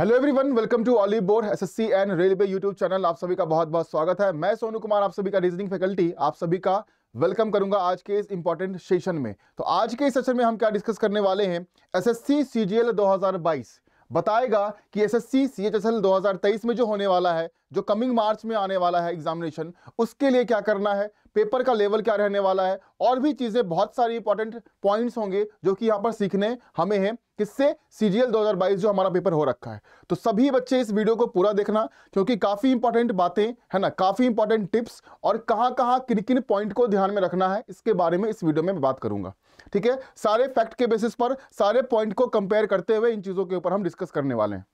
hello everyone welcome to Oliveboard SSC and railway YouTube channel आप सभी का बहुत बहुत स्वागत है मैं सोनू कुमार आप सभी का रीजनिंग फैकल्टी आप सभी का वेलकम करूंगा आज के इस इंपॉर्टेंट सेशन में तो आज के इस सेशन में हम क्या डिस्कस करने वाले हैं एसएससी सीजीएल 2022 बताएगा कि एसएससी सीएचएसएल 2023 में जो होने वाला है जो कमिंग मार्च में आने वाला है एग्जामिनेशन उसके लिए क्या करना है पेपर का लेवल क्या रहने वाला है और भी चीज़ें बहुत सारी इंपॉर्टेंट पॉइंट्स होंगे जो कि यहाँ पर सीखने हमें हैं किससे सी जी जो हमारा पेपर हो रखा है तो सभी बच्चे इस वीडियो को पूरा देखना क्योंकि काफ़ी इंपॉर्टेंट बातें है ना काफ़ी इंपॉर्टेंट टिप्स और कहाँ कहाँ किन किन पॉइंट को ध्यान में रखना है इसके बारे में इस वीडियो में बात करूंगा ठीक है सारे फैक्ट के बेसिस पर सारे पॉइंट को कंपेयर करते हुए इन चीज़ों के ऊपर हम डिस्कस करने वाले हैं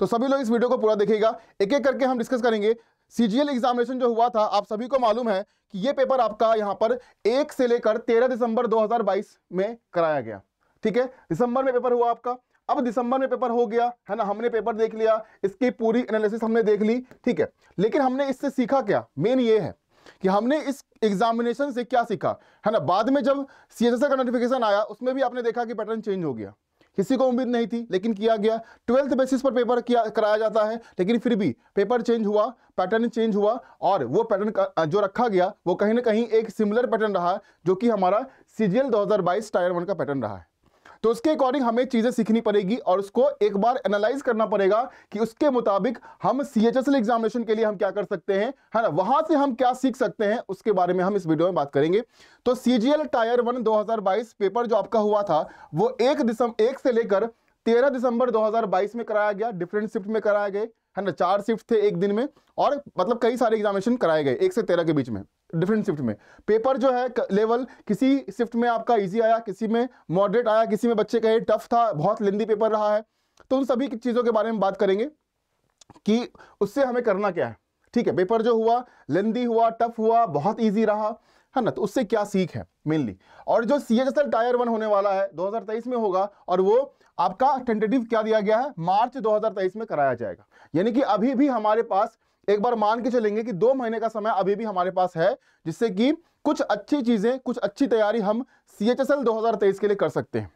तो सभी लोग इस वीडियो को पूरा देखेगा एक एक करके हम डिस्कस करेंगे सीजीएल एग्जामिनेशन जो हुआ था आप सभी को मालूम है कि ये पेपर आपका यहां पर एक से लेकर तेरह दिसंबर 2022 में कराया गया ठीक है दिसंबर में पेपर हुआ आपका अब दिसंबर में पेपर हो गया है ना हमने पेपर देख लिया इसकी पूरी एनालिसिस हमने देख ली ठीक है लेकिन हमने इससे सीखा क्या मेन ये है कि हमने इस एग्जामिनेशन से क्या सीखा है ना बाद में जब सी का नोटिफिकेशन आया उसमें भी आपने देखा कि पैटर्न चेंज हो गया किसी को उम्मीद नहीं थी लेकिन किया गया ट्वेल्थ बेसिस पर पेपर किया कराया जाता है लेकिन फिर भी पेपर चेंज हुआ पैटर्न चेंज हुआ और वो पैटर्न जो रखा गया वो कहीं ना कहीं एक सिमिलर पैटर्न रहा जो कि हमारा सीजीएल 2022 टायर वन का पैटर्न रहा है तो उसके अकॉर्डिंग हमें चीज़ें सीखनी पड़ेगी और उसको एक बार एनालाइज करना पड़ेगा कि उसके मुताबिक हम सी एच एग्जामिनेशन के लिए हम क्या कर सकते हैं है ना वहां से हम क्या सीख सकते हैं उसके बारे में हम इस वीडियो में बात करेंगे तो सी टायर वन बाईस पेपर जो आपका हुआ था वो एक दिसंबर एक से लेकर तेरह दिसंबर बाईस में कराया गया डिफरेंट शिफ्ट में कराया गए है ना चार शिफ्ट थे एक दिन में और मतलब कई सारे एग्जामिनेशन कराए गए एक से तेरह के बीच में डिफरेंट शिफ्ट में पेपर जो है लेवल किसी शिफ्ट में आपका इजी आया किसी में मॉडरेट आया किसी में बच्चे कहे टफ था बहुत लेंदी पेपर रहा है तो उन सभी चीज़ों के बारे में बात करेंगे कि उससे हमें करना क्या है ठीक है पेपर जो हुआ लेंदी हुआ टफ हुआ बहुत ईजी रहा है ना तो उससे क्या सीख है मेनली और जो सी एच टायर वन होने वाला है 2023 में होगा और वो आपका टेंटेटिव क्या दिया गया है मार्च 2023 में कराया जाएगा यानी कि अभी भी हमारे पास एक बार मान के चलेंगे कि दो महीने का समय अभी भी हमारे पास है जिससे कि कुछ अच्छी चीज़ें कुछ अच्छी तैयारी हम सी एच एस एल दो हज़ार तेईस के लिए कर सकते हैं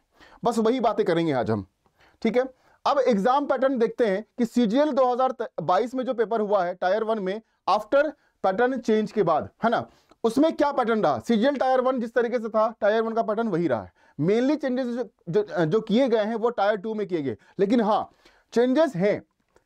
बस वही बातें करेंगे आज हम ठीक है अब एग्जाम पैटर्न देखते हैं कि सी जी में जो पेपर हुआ है टायर वन में आफ्टर पैटर्न चेंज के बाद है ना उसमें क्या पैटर्न रहा सीजीएल टायर वन जिस तरीके से था टायर वन का पैटर्न वही रहा है मेनली चेंजेस जो जो, जो किए गए हैं वो टायर टू में किए गए लेकिन हाँ चेंजेस हैं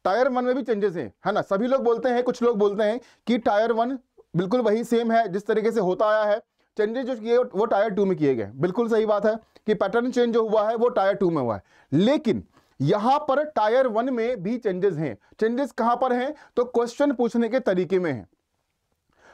टायर वन में भी चेंजेस हैं है ना सभी लोग बोलते हैं कुछ लोग बोलते हैं कि टायर वन बिल्कुल वही सेम है जिस तरीके से होता आया है चेंजेस जो किए वो टायर टू में किए गए बिल्कुल सही बात है कि पैटर्न चेंज जो हुआ है वो टायर टू में हुआ है लेकिन यहां पर टायर वन में भी चेंजेस हैं चेंजेस कहां पर हैं तो क्वेश्चन पूछने के तरीके में है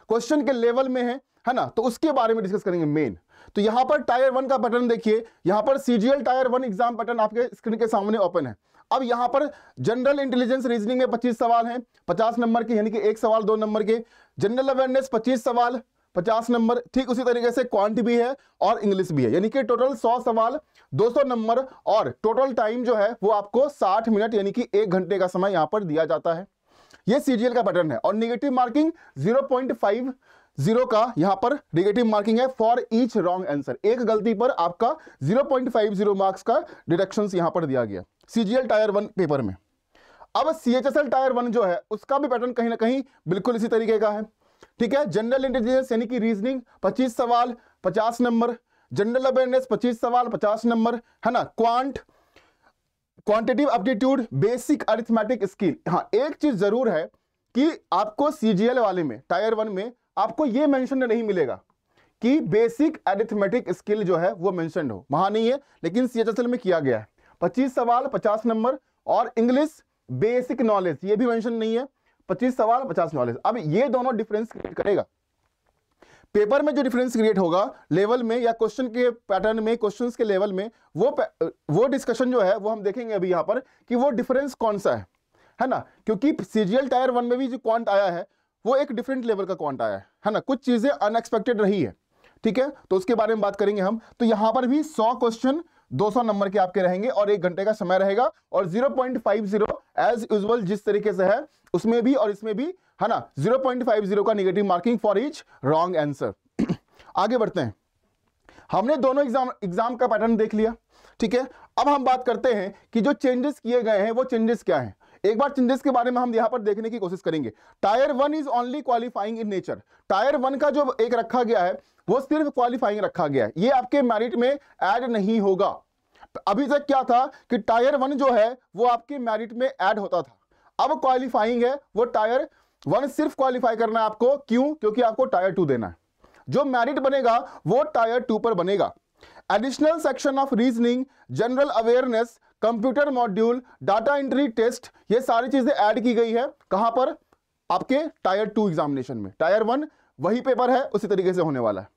क्वेश्चन के लेवल में है है ना तो उसके बारे में डिस्कस करेंगे मेन तो यहां पर टायर वन का पैटर्न देखिए यहां पर CGL tier one exam pattern आपके स्क्रीन के सामने ओपन है अब यहां पर जनरल इंटेलिजेंस रीजनिंग में 25 सवाल हैं 50 नंबर के यानी कि एक सवाल दो नंबर के जनरल अवेयरनेस 25 सवाल 50 नंबर ठीक उसी तरीके से क्वांट भी है और इंग्लिश भी है यानी कि टोटल 100 सवाल 200 नंबर और टोटल टाइम जो है वो आपको 60 मिनट यानी कि एक घंटे का समय यहां पर दिया जाता है ये सीजीएल का पैटर्न है और निगेटिव मार्किंग फाइव जीरो का यहां पर निगेटिव मार्किंग है फॉर ईच रॉन्ग आंसर एक गलती पर आपका जीरो मार्क्स का डिडक्शन यहां पर दिया गया सीजीएल टायर वन पेपर में अब सी टायर वन जो है उसका भी पैटर्न कहीं ना कहीं बिल्कुल इसी तरीके का है ठीक है जनरल इंटेलिजेंस यानी कि रीजनिंग पच्चीस सवाल पचास नंबर जनरल अवेयरनेस पच्चीस सवाल पचास नंबर है ना quant quantitative aptitude basic arithmetic skill हाँ एक चीज जरूर है कि आपको सीजीएल वाले में टायर वन में आपको यह मेंशन नहीं मिलेगा कि बेसिक एरिथमेटिक स्किल जो है वो मेंशन हो वहां नहीं है लेकिन सी में किया गया है पच्चीस सवाल पचास नंबर और इंग्लिश बेसिक नॉलेज ये भी मेंशन नहीं है पच्चीस सवाल पचास नॉलेज अब ये दोनों डिफरेंस क्रिएट करेगा पेपर में जो डिफरेंस क्रिएट होगा लेवल में या क्वेश्चन के पैटर्न में क्वेश्चंस के लेवल में वो वो डिस्कशन जो है वो हम देखेंगे अभी यहाँ पर कि वो डिफरेंस कौन सा है है ना क्योंकि सीजीएल टायर वन में भी जो क्वांट आया है वो एक डिफरेंट लेवल का क्वांट आया है है ना कुछ चीज़ें अनएक्सपेक्टेड रही है ठीक है तो उसके बारे में बात करेंगे हम तो यहाँ पर भी सौ क्वेश्चन 200 नंबर के आपके रहेंगे और एक घंटे का समय रहेगा और 0.50 एज यूजल जिस तरीके से है उसमें भी और इसमें भी है ना 0.50 का negative marking for each wrong answer आगे बढ़ते हैं हमने दोनों एग्जाम एग्जाम का पैटर्न देख लिया ठीक है अब हम बात करते हैं कि जो चेंजेस किए गए हैं वो चेंजेस क्या हैं एक बार चेंजेस के बारे में हम यहां पर देखने की कोशिश करेंगे tier one is only qualifying in nature tier one का जो एक रखा गया है वो सिर्फ क्वालिफाइंग रखा गया है ये आपके मेरिट में एड नहीं होगा अभी तक क्या था कि टायर वन जो है वो आपके मेरिट में एड होता था अब क्वालिफाइंग है वो टायर वन सिर्फ क्वालिफाई करना है आपको क्यों क्योंकि आपको टायर टू देना है जो मैरिट बनेगा वो टायर टू पर बनेगा additional section of reasoning general awareness computer module data entry test ये सारी चीज़ें ऐड की गई है कहां पर आपके टायर टू एग्जामिनेशन में टायर वन वही पेपर है उसी तरीके से होने वाला है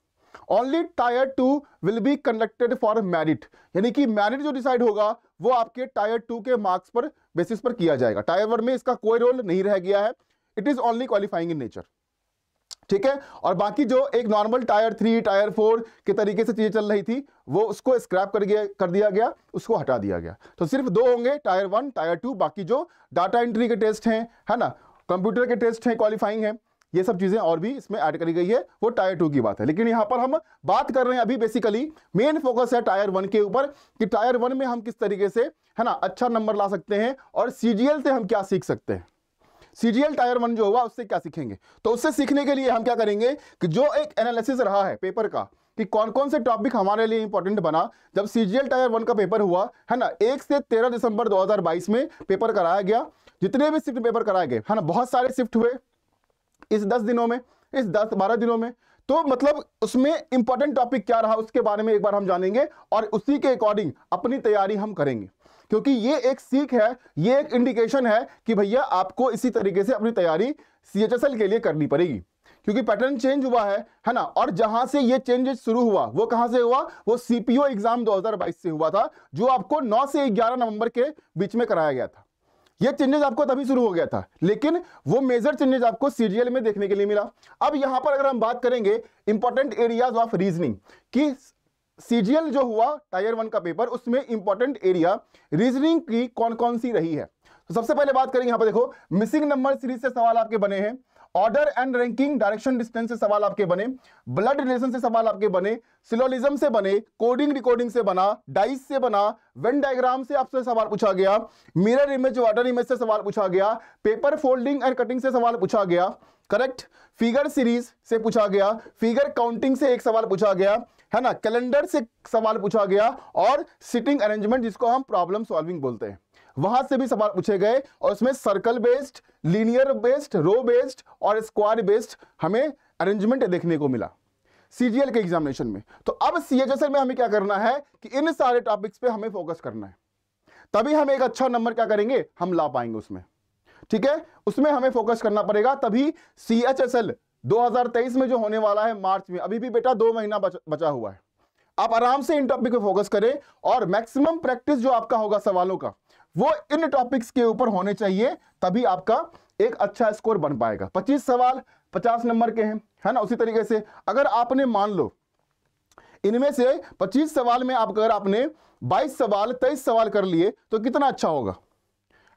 only tier two will be conducted for merit यानी कि मैरिट जो डिसाइड होगा वो आपके टायर टू के मार्क्स पर बेसिस पर किया जाएगा टायर वन में इसका कोई रोल नहीं रह गया है it is only qualifying in nature ठीक है और बाकी जो एक normal tier three tier four के तरीके से चीज़ें चल रही थी वो उसको स्क्रैप कर गया कर दिया गया उसको हटा दिया गया तो सिर्फ दो होंगे टायर वन टायर टू बाकी जो डाटा एंट्री के टेस्ट हैं है ना कंप्यूटर के टेस्ट हैं क्वालिफाइंग हैं ये सब चीज़ें और भी इसमें ऐड करी गई है वो टायर टू की बात है लेकिन यहाँ पर हम बात कर रहे हैं अभी बेसिकली मेन फोकस है टायर वन के ऊपर कि टायर वन में हम किस तरीके से है ना अच्छा नंबर ला सकते हैं और सी से हम क्या सीख सकते हैं सीजीएल टायर वन जो हुआ उससे क्या सीखेंगे तो उससे सीखने के लिए हम क्या करेंगे कि जो एक एनालिसिस रहा है पेपर का कि कौन कौन से टॉपिक हमारे लिए इंपॉर्टेंट बना जब सीजीएल टायर वन का पेपर हुआ है ना एक से तेरह दिसंबर दो में पेपर कराया गया जितने भी शिफ्ट पेपर कराए गए है ना बहुत सारे शिफ्ट हुए इस दस दिनों में इस दस बारह दिनों में तो मतलब उसमें इंपॉर्टेंट टॉपिक क्या रहा उसके बारे में एक बार हम जानेंगे और उसी के अकॉर्डिंग अपनी तैयारी हम करेंगे क्योंकि ये एक सीख है ये एक इंडिकेशन है कि भैया आपको इसी तरीके से अपनी तैयारी सी के लिए करनी पड़ेगी क्योंकि पैटर्न चेंज हुआ है है ना और जहां से ये चेंजेस शुरू हुआ वो कहां से हुआ वो सीपीओ एग्जाम 2022 से हुआ था जो आपको 9 से 11 नवंबर के बीच में कराया गया था ये चेंजेस आपको तभी शुरू हो गया था लेकिन वो मेजर चेंजेस आपको सीरियल में देखने के लिए मिला अब यहां पर अगर हम बात करेंगे इंपॉर्टेंट एरियाज ऑफ रीजनिंग की सीजीएल जो हुआ टायर वन का पेपर उसमें इंपॉर्टेंट एरिया रीजनिंग की कौन कौन सी रही है तो सबसे पहले बात करेंगे यहां पर देखो मिसिंग नंबर सीरीज से सवाल आपके बने हैं order and ranking direction distance से सवाल आपके बने ब्लड रिलेशन से सवाल आपके बने सिलोलिज्म से बने कोडिंग रिकॉर्डिंग से बना डाइस से बना वेन डायग्राम से आपसे सवाल पूछा गया मिरर इमेज वाटर इमेज से सवाल पूछा गया पेपर फोल्डिंग एंड कटिंग से सवाल पूछा गया करेक्ट फिगर सीरीज से पूछा गया फिगर काउंटिंग से एक सवाल पूछा गया है ना कैलेंडर से सवाल पूछा गया और सिटिंग अरेंजमेंट जिसको हम प्रॉब्लम सॉल्विंग बोलते हैं वहां से भी सवाल पूछे गए और उसमें circle based linear based row based और स्क्वायर बेस्ड हमें अरेंजमेंट देखने को मिला सीजीएल के एग्जामिनेशन में तो अब सीएचएसएल में हमें क्या करना है कि इन सारे टॉपिक्स पे हमें फोकस करना है तभी हम एक अच्छा नंबर क्या करेंगे हम ला पाएंगे उसमें ठीक है उसमें हमें फोकस करना पड़ेगा तभी सी एच एस एल 2023 में जो होने वाला है मार्च में अभी भी बेटा दो महीना बच, बचा हुआ है आप आराम से इन टॉपिक पे फोकस करें और मैक्सिमम प्रैक्टिस जो आपका होगा सवालों का वो इन टॉपिक्स के ऊपर होने चाहिए तभी आपका एक अच्छा स्कोर बन पाएगा 25 सवाल 50 नंबर के हैं है ना उसी तरीके से अगर आपने मान लो इनमें से 25 सवाल में आप अगर आपने 22 सवाल 23 सवाल कर लिए तो कितना अच्छा होगा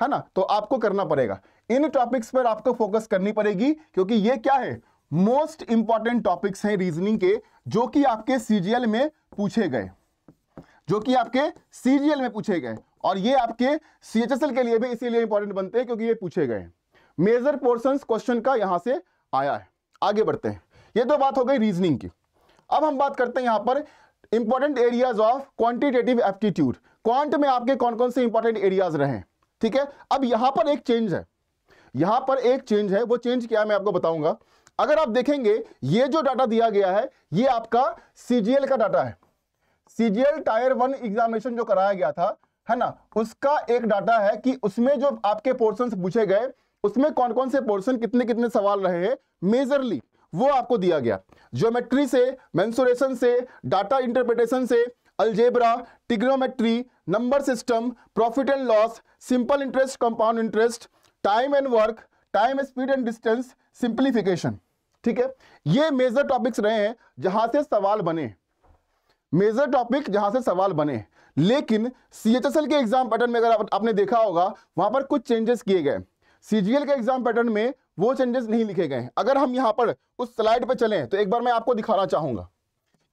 है ना तो आपको करना पड़ेगा इन टॉपिक्स पर आपको फोकस करनी पड़ेगी क्योंकि ये क्या है मोस्ट इंपॉर्टेंट टॉपिक्स हैं रीजनिंग के जो कि आपके सीजीएल में पूछे गए जो कि आपके सीजीएल में पूछे गए और ये आपके सीएचएसएल के लिए भी इसीलिए इंपॉर्टेंट बनते हैं क्योंकि ये पूछे गए मेजर पोर्सन क्वेश्चन का यहां से आया है आगे बढ़ते हैं ये तो बात हो गई रीजनिंग की अब हम बात करते हैं यहां पर important areas of quantitative aptitude quant में आपके कौन कौन से इंपॉर्टेंट एरियाज रहे ठीक है अब यहां पर एक चेंज है यहां पर एक चेंज है वो चेंज क्या है मैं आपको बताऊंगा अगर आप देखेंगे ये जो डाटा दिया गया है ये आपका सीजीएल का डाटा है सीजीएल टायर वन एग्जामिनेशन जो कराया गया था है ना उसका एक डाटा है कि उसमें जो आपके पोर्शन पूछे गए उसमें कौन कौन से पोर्शन कितने कितने सवाल रहे हैं मेजरली वो आपको दिया गया ज्योमेट्री से मैंसुरेशन से डाटा इंटरप्रिटेशन से algebra trigonometry number system profit and loss simple interest compound interest time and work time speed and distance simplification ठीक है ये मेजर टॉपिक्स रहे हैं जहां से सवाल बने मेजर टॉपिक जहां से सवाल बने लेकिन सी के एग्जाम पैटर्न में अगर आप, आपने देखा होगा वहां पर कुछ चेंजेस किए गए सीजीएल के एग्जाम पैटर्न में वो चेंजेस नहीं लिखे गए अगर हम यहां पर उस स्लाइड पर चलें तो एक बार मैं आपको दिखाना चाहूंगा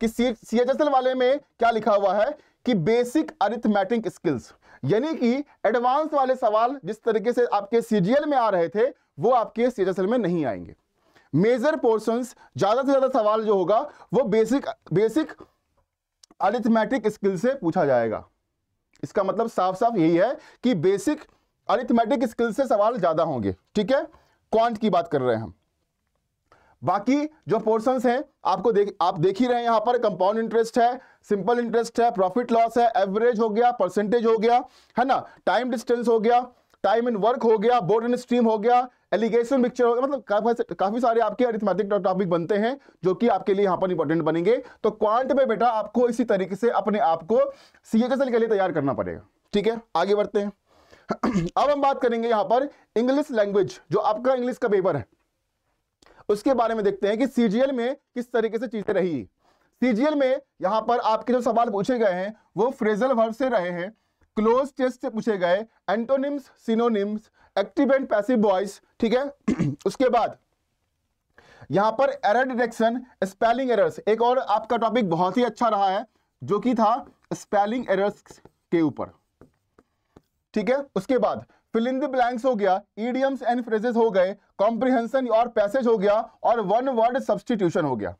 कि सी वाले में क्या लिखा हुआ है कि बेसिक अरिथमेटिक स्किल्स यानी कि एडवांस वाले सवाल जिस तरीके से आपके सीजीएल में आ रहे थे वो आपके सी में नहीं आएंगे मेजर पोर्शंस ज़्यादा से ज़्यादा सवाल जो होगा वो बेसिक बेसिक अरिथमेटिक स्किल से पूछा जाएगा इसका मतलब साफ साफ यही है कि बेसिक अरिथमेटिक स्किल से सवाल ज़्यादा होंगे ठीक है क्वांट की बात कर रहे हैं हम बाकी जो पोर्सन है आपको देख आप देख ही रहे हैं यहां पर कंपाउंड इंटरेस्ट है सिंपल इंटरेस्ट है प्रॉफिट लॉस है एवरेज हो गया परसेंटेज हो गया है ना टाइम डिस्टेंस हो गया टाइम इन वर्क हो गया बोर्ड इन स्ट्रीम हो गया एलिगेशन पिक्चर मतलब काफी सारे आपके अरिथमेटिक टॉपिक बनते हैं जो कि आपके लिए यहाँ पर इंपॉर्टेंट बनेंगे तो क्वांट में बेटा आपको इसी तरीके से अपने आप को सीएचएसएल के लिए तैयार करना पड़ेगा ठीक है आगे बढ़ते हैं अब हम बात करेंगे यहां पर इंग्लिश लैंग्वेज जो आपका इंग्लिश का पेपर है उसके बारे में देखते हैं कि सीजीएल में किस तरीके से चीजें रही सीजीएल में यहां पर आपके जो सवाल पूछे गए हैं वो फ्रेजल वर्ब से रहे हैं क्लोज टेस्ट से पूछे गए antonyms synonyms active and passive voice ठीक है उसके बाद यहां पर एरर डिटेक्शन स्पेलिंग एरर्स एक और आपका टॉपिक बहुत ही अच्छा रहा है जो कि था स्पेलिंग एरर्स के ऊपर ठीक है उसके बाद फिलिंद ब्लैंक्स हो गया ईडियम्स एंड फ्रेजेस हो गए कॉम्प्रिहेंशन और पैसेज हो गया और वन वर्ड सब्सटीट्यूशन हो गया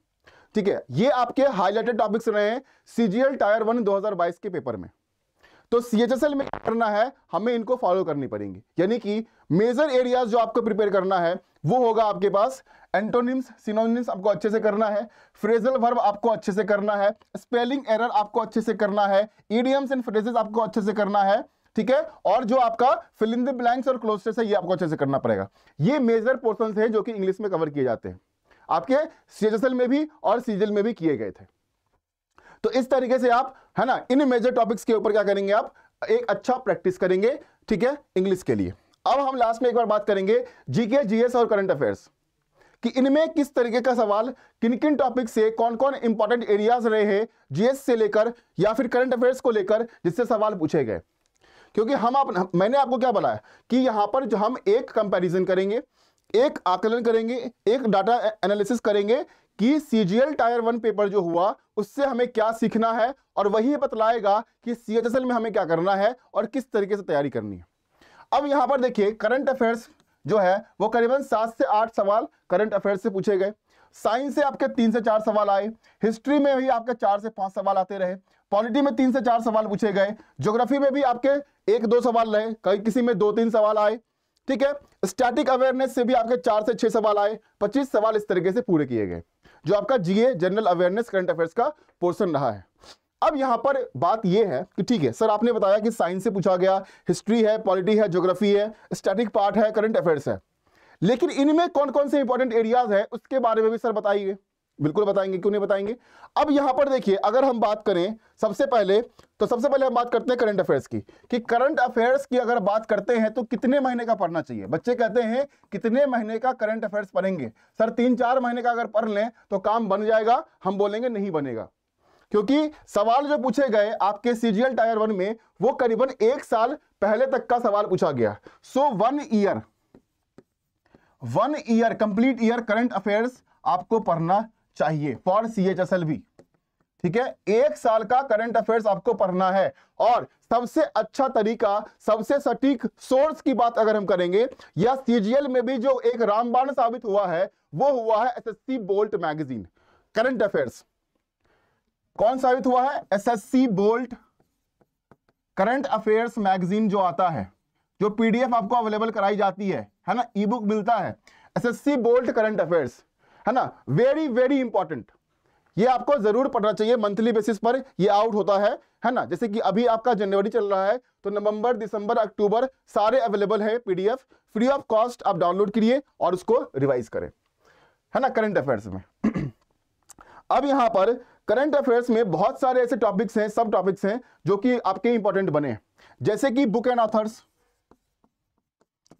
ठीक है ये आपके हाईलाइटेड टॉपिक्स रहे हैं सीजीएल टायर वन 2022 के पेपर में तो सीएचएसएल एच एस में करना है हमें इनको फॉलो करनी पड़ेगी यानी कि मेजर एरियाज जो आपको प्रिपेयर करना है वो होगा आपके पास एंटोनिम्स सिनोनिम्स आपको अच्छे से करना है फ्रेजल वर्ब आपको अच्छे से करना है स्पेलिंग एरर आपको अच्छे से करना है ईडियम्स एंड फ्रेजेस आपको अच्छे से करना है ठीक है और जो आपका फिल इन द ब्लैंक्स और क्लोस्टर्स है ये आपको अच्छे से करना पड़ेगा ये मेजर पोर्सन है जो कि इंग्लिश में कवर किए जाते हैं आपके सीएचएसएल में भी और सीजल में भी किए गए थे तो इस तरीके से आप है ना इन मेजर टॉपिक्स के ऊपर क्या करेंगे आप एक अच्छा प्रैक्टिस करेंगे ठीक है इंग्लिश के लिए अब हम लास्ट में एक बार बात करेंगे जीके जीएस और करंट अफेयर्स कि इनमें किस तरीके का सवाल किन किन टॉपिक से कौन कौन इंपॉर्टेंट एरियाज रहे हैं जीएस से लेकर या फिर करंट अफेयर्स को लेकर जिससे सवाल पूछे गए क्योंकि हम आप मैंने आपको क्या बताया कि यहां पर जो हम एक कंपैरिजन करेंगे एक आकलन करेंगे एक डाटा एनालिसिस करेंगे कि सीजीएल टायर वन पेपर जो हुआ उससे हमें क्या सीखना है और वही बतलाएगा कि सी में हमें क्या करना है और किस तरीके से तैयारी करनी है अब यहां पर देखिए करंट अफेयर्स जो है वो करीबन सात से आठ सवाल करंट अफेयर्स से पूछे गए साइंस से आपके तीन से चार सवाल आए हिस्ट्री में भी आपके चार से पांच सवाल आते रहे पॉलिटी में तीन से चार सवाल पूछे गए ज्योग्राफी में भी आपके एक दो सवाल रहे कहीं किसी में दो तीन सवाल आए ठीक है स्टैटिक अवेयरनेस से भी आपके चार से छह सवाल आए पच्चीस सवाल इस तरीके से पूरे किए गए जो आपका GA general awareness current affairs का पोर्सन रहा है अब यहां पर बात यह है कि ठीक है सर आपने बताया कि साइंस से पूछा गया हिस्ट्री है पॉलिटी है ज्योग्राफी है स्टैटिक पार्ट है करंट अफेयर्स है लेकिन इनमें कौन कौन से इंपॉर्टेंट एरियाज हैं उसके बारे में भी सर बताइए बिल्कुल बताएंगे क्यों नहीं बताएंगे अब यहां पर देखिए अगर हम बात करें सबसे पहले तो सबसे पहले हम बात करते हैं करंट अफेयर्स की कि करंट अफेयर्स की अगर बात करते हैं तो कितने महीने का पढ़ना चाहिए बच्चे कहते हैं कितने महीने का करंट अफेयर्स पढ़ेंगे सर तीन चार महीने का अगर पढ़ लें तो काम बन जाएगा हम बोलेंगे नहीं बनेगा क्योंकि सवाल जो पूछे गए आपके सीजीएल टायर वन में वो करीबन एक साल पहले तक का सवाल पूछा गया so one year one year complete year current affairs आपको पढ़ना चाहिए for C H S L B ठीक है एक साल का करंट अफेयर्स आपको पढ़ना है और सबसे अच्छा तरीका सबसे सटीक सोर्स की बात अगर हम करेंगे या सीजीएल में भी जो एक रामबाण साबित हुआ है वो हुआ है SSC bolt magazine current affairs कौन साबित हुआ है SSC bolt current affairs magazine जो आता है जो पीडीएफ आपको अवेलेबल कराई जाती है है ना ई बुक मिलता है सी बोल्ट करंट अफेयर्स है ना वेरी वेरी इंपॉर्टेंट ये आपको जरूर पढ़ना चाहिए मंथली बेसिस पर ये आउट होता है है ना जैसे कि अभी आपका जनवरी चल रहा है तो नवंबर दिसंबर अक्टूबर सारे अवेलेबल है पीडीएफ फ्री ऑफ कॉस्ट आप डाउनलोड करिए और उसको रिवाइज करें है ना करंट अफेयर्स में अब यहां पर करंट अफेयर्स में बहुत सारे ऐसे टॉपिक्स हैं सब टॉपिक्स हैं जो कि आपके इंपॉर्टेंट बने जैसे कि बुक एंड ऑथर्स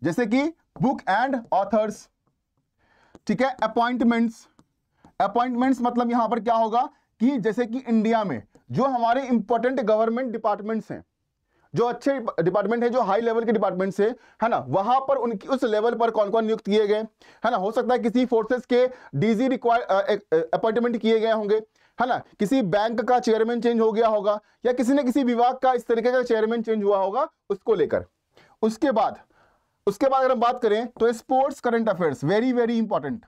जैसे कि बुक एंड ऑथर्स ठीक है अपॉइंटमेंट्स अपॉइंटमेंट्स मतलब यहां पर क्या होगा कि जैसे कि इंडिया में जो हमारे इंपॉर्टेंट गवर्नमेंट डिपार्टमेंट्स हैं जो अच्छे डिपार्टमेंट है जो हाई लेवल के डिपार्टमेंट्स है है ना वहां पर उनकी उस लेवल पर कौन कौन नियुक्त किए गए है ना हो सकता है किसी फोर्सेस के डीजी रिक्वायर अपॉइंटमेंट किए गए होंगे है ना किसी बैंक का चेयरमैन चेंज हो गया होगा या किसी ने किसी विभाग का इस तरीके का चेयरमैन चेंज हुआ होगा उसको लेकर उसके बाद उसके बाद अगर हम बात करें तो sports current affairs very very important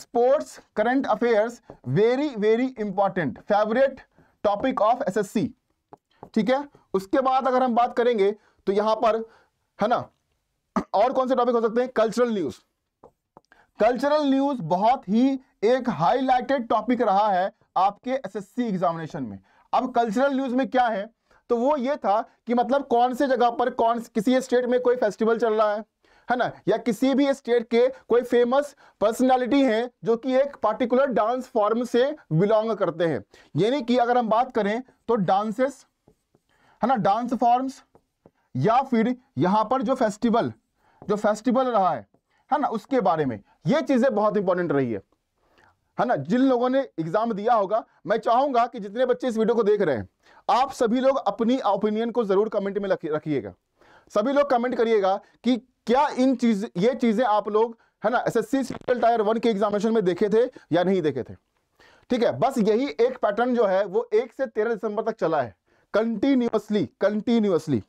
sports current affairs very very important favourite topic of SSC ठीक है उसके बाद अगर हम बात करेंगे तो यहां पर है ना और कौन से टॉपिक हो सकते हैं कल्चरल न्यूज कल्चरल न्यूज बहुत ही एक हाईलाइटेड टॉपिक रहा है आपके एसएससी एग्जामिनेशन में अब कल्चरल न्यूज में क्या है तो वो ये था कि मतलब कौन से जगह पर कौन किसी स्टेट में कोई फेस्टिवल चल रहा है है ना या किसी भी स्टेट के कोई फेमस पर्सनालिटी हैं जो कि एक पर्टिकुलर डांस फॉर्म से बिलोंग करते हैं यानी कि अगर हम बात करें तो डांसेस है ना डांस फॉर्म्स या फिर यहां पर जो फेस्टिवल जो फेस्टिवल रहा है है ना उसके बारे में ये चीज़ें बहुत इंपॉर्टेंट रही है है ना जिन लोगों ने एग्जाम दिया होगा मैं चाहूंगा कि जितने बच्चे इस वीडियो को देख रहे हैं आप सभी लोग अपनी ओपिनियन को जरूर कमेंट में रखिएगा सभी लोग कमेंट करिएगा कि क्या इन चीज ये चीजें आप लोग है ना एसएससी एस टायर वन के एग्जामिनेशन में देखे थे या नहीं देखे थे ठीक है बस यही एक पैटर्न जो है वो एक से तेरह दिसंबर तक चला है कंटिन्यूसली कंटिन्यूसली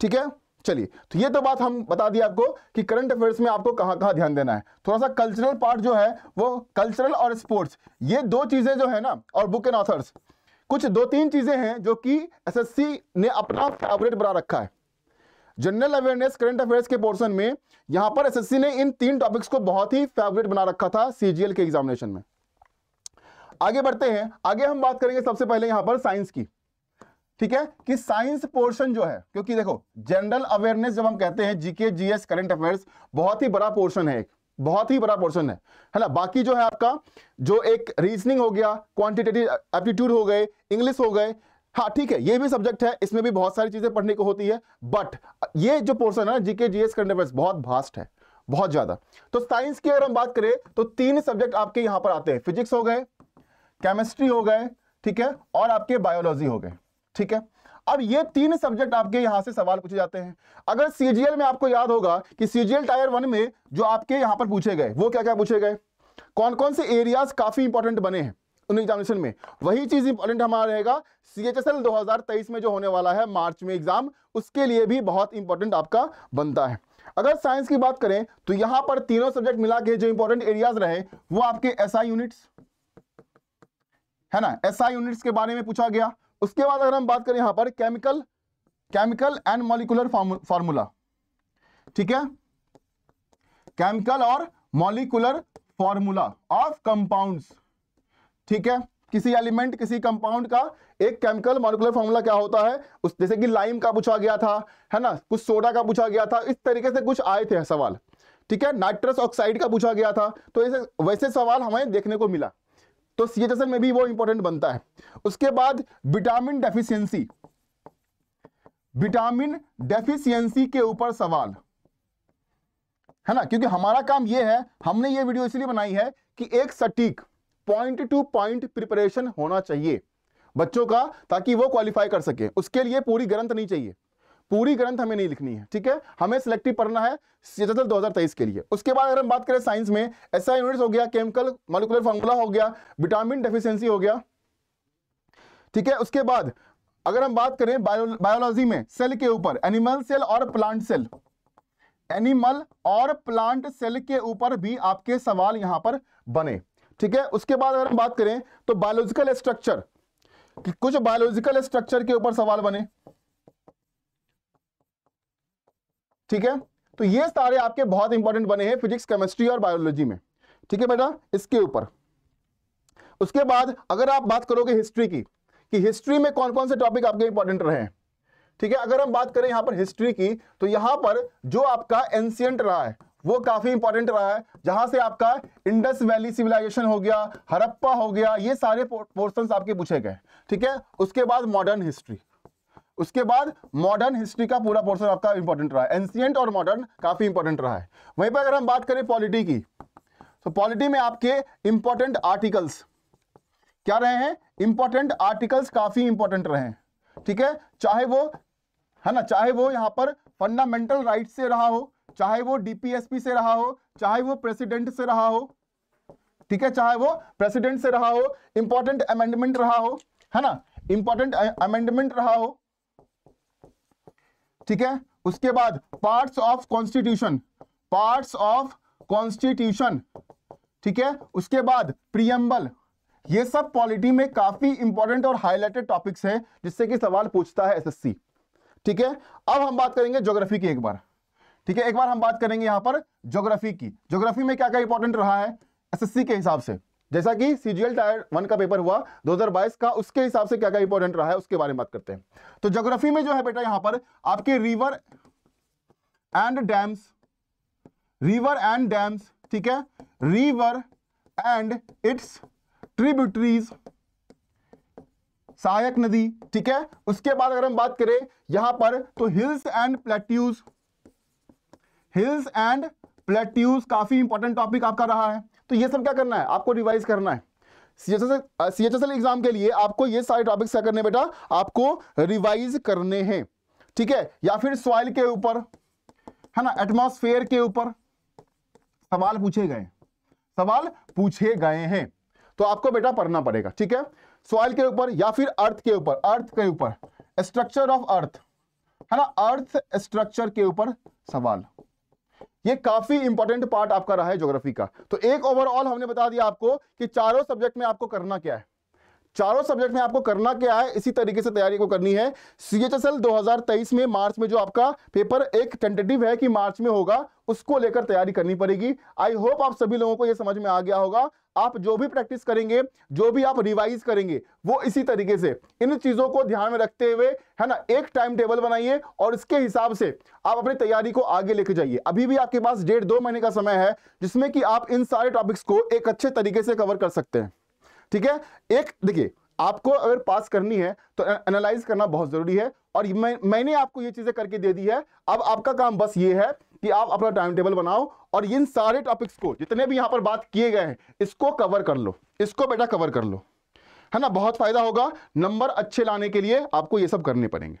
ठीक है चलिए तो ये तो बात हम बता दी आपको कि करंट अफेयर्स में आपको कहां कहां ध्यान देना है थोड़ा सा कल्चरल पार्ट जो है वो कल्चरल और स्पोर्ट्स ये दो चीज़ें जो है ना और बुक एंड ऑथर्स कुछ दो तीन चीज़ें हैं जो कि एसएससी ने अपना फेवरेट बना रखा है जनरल अवेयरनेस करंट अफेयर्स के पोर्सन में यहां पर एस ने इन तीन टॉपिक्स को बहुत ही फेवरेट बना रखा था सीजीएल के एग्जामिनेशन में आगे बढ़ते हैं आगे हम बात करेंगे सबसे पहले यहां पर साइंस की ठीक है कि साइंस पोर्शन जो है क्योंकि देखो जनरल अवेयरनेस जब हम कहते हैं जीके जीएस करंट अफेयर्स बहुत ही बड़ा पोर्शन है एक बहुत ही बड़ा पोर्शन है है ना बाकी जो है आपका जो एक रीजनिंग हो गया क्वांटिटेटिव एप्टीट्यूड हो गए इंग्लिश हो गए हाँ ठीक है ये भी सब्जेक्ट है इसमें भी बहुत सारी चीजें पढ़ने को होती है बट ये जो पोर्सन है जीके जीएस करंट अफेयर्स बहुत भास्ट है बहुत ज्यादा तो साइंस की अगर हम बात करें तो तीन सब्जेक्ट आपके यहां पर आते हैं फिजिक्स हो गए केमिस्ट्री हो गए ठीक है और आपके बायोलॉजी हो गए ठीक है अब ये तीन सब्जेक्ट आपके यहां से सवाल पूछे जाते हैं अगर सीजीएल में आपको याद होगा कि सीजीएल टायर वन में जो आपके यहां पर पूछे गए वो क्या क्या पूछे गए कौन कौन से एरियाज काफी इंपॉर्टेंट बने हैं एग्जामिनेशन में वही चीज इंपॉर्टेंट हमारा रहेगा सीएचएसएल 2023 में जो होने वाला है मार्च में एग्जाम उसके लिए भी बहुत इंपॉर्टेंट आपका बनता है अगर साइंस की बात करें तो यहां पर तीनों सब्जेक्ट मिला के जो इंपॉर्टेंट एरियाज रहे वो आपके एसआई SI यूनिट्स है ना एसआई SI यूनिट्स के बारे में पूछा गया उसके बाद अगर हम बात करें यहां पर chemical chemical and molecular formula ठीक है केमिकल और मॉलिकुलर फॉर्मूला ऑफ कंपाउंड्स ठीक है किसी एलिमेंट किसी कंपाउंड का एक केमिकल मॉलिकुलर फॉर्मूला क्या होता है उस जैसे कि लाइम का पूछा गया था है ना कुछ सोडा का पूछा गया था इस तरीके से कुछ आए थे सवाल ठीक है नाइट्रस ऑक्साइड का पूछा गया था तो ऐसे वैसे सवाल हमें देखने को मिला तो सी एच एस एल में भी वो इंपॉर्टेंट बनता है उसके बाद विटामिन डेफिशियंसी विटामिन डेफिशियंसी के ऊपर सवाल है ना क्योंकि हमारा काम यह है हमने ये वीडियो इसलिए बनाई है कि एक सटीक पॉइंट टू पॉइंट प्रिपरेशन होना चाहिए बच्चों का ताकि वो क्वालिफाई कर सके उसके लिए पूरी ग्रंथ नहीं चाहिए पूरी ग्रंथ हमें नहीं लिखनी है ठीक है हमें सिलेक्टिव पढ़ना है सतल 2023 के लिए उसके बाद अगर हम बात करें साइंस में ऐसा यूनिट्स हो गया केमिकल मोलिकुलर फॉर्मूला हो गया विटामिन डेफिशिएंसी हो गया ठीक है उसके बाद अगर हम बात करें बायोलॉजी में सेल के ऊपर एनिमल सेल और प्लांट सेल एनिमल और प्लांट सेल के ऊपर भी आपके सवाल यहां पर बने ठीक है उसके बाद अगर हम बात करें तो बायोलॉजिकल स्ट्रक्चर कुछ बायोलॉजिकल स्ट्रक्चर के ऊपर सवाल बने ठीक है तो ये सारे आपके बहुत इंपॉर्टेंट बने हैं फिजिक्स केमिस्ट्री और बायोलॉजी में ठीक है बेटा इसके ऊपर उसके बाद अगर आप बात करोगे हिस्ट्री की कि हिस्ट्री में कौन कौन से टॉपिक आपके इंपॉर्टेंट रहे हैं ठीक है अगर हम बात करें यहां पर हिस्ट्री की तो यहां पर जो आपका एंशियंट रहा है वो काफी इंपॉर्टेंट रहा है जहां से आपका इंडस वैली सिविलाइजेशन हो गया हरप्पा हो गया ये सारे पोर्शन आपके पूछे गए ठीक है उसके बाद मॉडर्न हिस्ट्री उसके बाद मॉडर्न हिस्ट्री का पूरा पोर्सन आपका इंपॉर्टेंट रहा है एंशियंट और मॉडर्न काफी इंपॉर्टेंट रहा है वहीं पर अगर हम बात करें पॉलिटी की तो पॉलिटी में आपके इंपॉर्टेंट आर्टिकल्स क्या रहे हैं इंपॉर्टेंट आर्टिकल्स काफी इंपॉर्टेंट रहे हैं ठीक है चाहे वो है ना चाहे वो यहां पर फंडामेंटल राइट से रहा हो चाहे वो डीपीएसपी से रहा हो चाहे वो प्रेसिडेंट से रहा हो ठीक है चाहे वो प्रेसिडेंट से रहा हो इंपॉर्टेंट अमेंडमेंट रहा हो है ना इंपॉर्टेंट अमेंडमेंट रहा हो ठीक है उसके बाद parts of constitution parts of constitution ठीक है उसके बाद प्रियम्बल ये सब पॉलिटी में काफी इंपॉर्टेंट और हाईलाइटेड टॉपिक्स हैं जिससे कि सवाल पूछता है एसएससी ठीक है अब हम बात करेंगे ज्योग्राफी की एक बार ठीक है एक बार हम बात करेंगे यहां पर ज्योग्राफी की ज्योग्राफी में क्या क्या इंपॉर्टेंट रहा है एसएससी के हिसाब से जैसा कि सीजीएल टायर वन का पेपर हुआ 2022 का उसके हिसाब से क्या क्या इंपॉर्टेंट रहा है उसके बारे में बात करते हैं तो जोग्राफी में जो है बेटा यहां पर आपके river and dams river and dams ठीक है रिवर एंड इट्स ट्रिब्यूटरीज सहायक नदी ठीक है उसके बाद अगर हम बात करें यहां पर तो hills and plateaus hills and plateaus काफी इंपॉर्टेंट टॉपिक आपका रहा है तो ये सब क्या करना है आपको रिवाइज करना है C H S L exam के लिए आपको ये सारे टॉपिक्स क्या करने बेटा आपको रिवाइज करने हैं ठीक है या फिर सॉइल के ऊपर है ना एटमोसफेयर के ऊपर सवाल पूछे गए सवाल पूछे गए हैं तो आपको बेटा पढ़ना पड़ेगा ठीक है सॉइल के ऊपर या फिर अर्थ के ऊपर अर्थ के ऊपर स्ट्रक्चर ऑफ अर्थ है ना अर्थ स्ट्रक्चर के ऊपर सवाल ये काफी इंपॉर्टेंट पार्ट आपका रहा है ज्योग्राफी का तो एक ओवरऑल हमने बता दिया आपको कि चारों सब्जेक्ट में आपको करना क्या है चारों सब्जेक्ट में आपको करना क्या है इसी तरीके से तैयारी को करनी है सी एच एस एल दो हजार तेईस में मार्च में जो आपका पेपर एक टेंटेटिव है कि मार्च में होगा उसको लेकर तैयारी करनी पड़ेगी आई होप आप सभी लोगों को यह समझ में आ गया होगा आप जो भी प्रैक्टिस करेंगे जो भी आप रिवाइज करेंगे वो इसी तरीके से इन चीजों को ध्यान में रखते हुए है ना एक टाइम टेबल बनाइए और इसके हिसाब से आप अपनी तैयारी को आगे लेके जाइए अभी भी आपके पास डेढ़ दो महीने का समय है जिसमें कि आप इन सारे टॉपिक्स को एक अच्छे तरीके से कवर कर सकते हैं ठीक है एक देखिए आपको अगर पास करनी है तो एनालाइज करना बहुत ज़रूरी है और मैं मैंने आपको ये चीज़ें करके दे दी है अब आपका काम बस ये है कि आप अपना टाइम टेबल बनाओ और इन सारे टॉपिक्स को जितने भी यहां पर बात किए गए हैं इसको कवर कर लो इसको बेटा कवर कर लो है ना बहुत फ़ायदा होगा नंबर अच्छे लाने के लिए आपको ये सब करने पड़ेंगे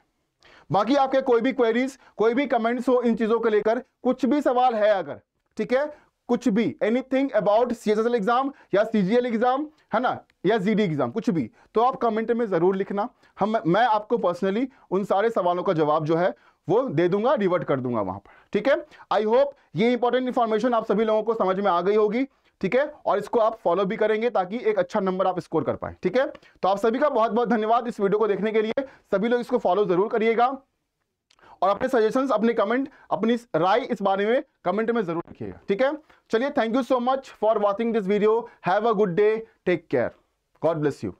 बाकी आपके कोई भी क्वेरीज कोई भी कमेंट्स हो इन चीज़ों को लेकर कुछ भी सवाल है अगर ठीक है कुछ भी एनीथिंग अबाउट सी एग्जाम या सी एग्जाम है ना या जी एग्जाम कुछ भी तो आप कमेंट में ज़रूर लिखना हम मैं आपको पर्सनली उन सारे सवालों का जवाब जो है वो दे दूंगा रिवर्ट कर दूंगा वहां पर ठीक है आई होप ये इंपॉर्टेंट इंफॉर्मेशन आप सभी लोगों को समझ में आ गई होगी ठीक है और इसको आप फॉलो भी करेंगे ताकि एक अच्छा नंबर आप स्कोर कर पाए ठीक है तो आप सभी का बहुत बहुत धन्यवाद इस वीडियो को देखने के लिए सभी लोग इसको फॉलो जरूर करिएगा और अपने सजेशन अपने कमेंट अपनी राय इस बारे में कमेंट में जरूर लिखिएगा ठीक है चलिए thank you so much for watching this video have a good day take care God bless you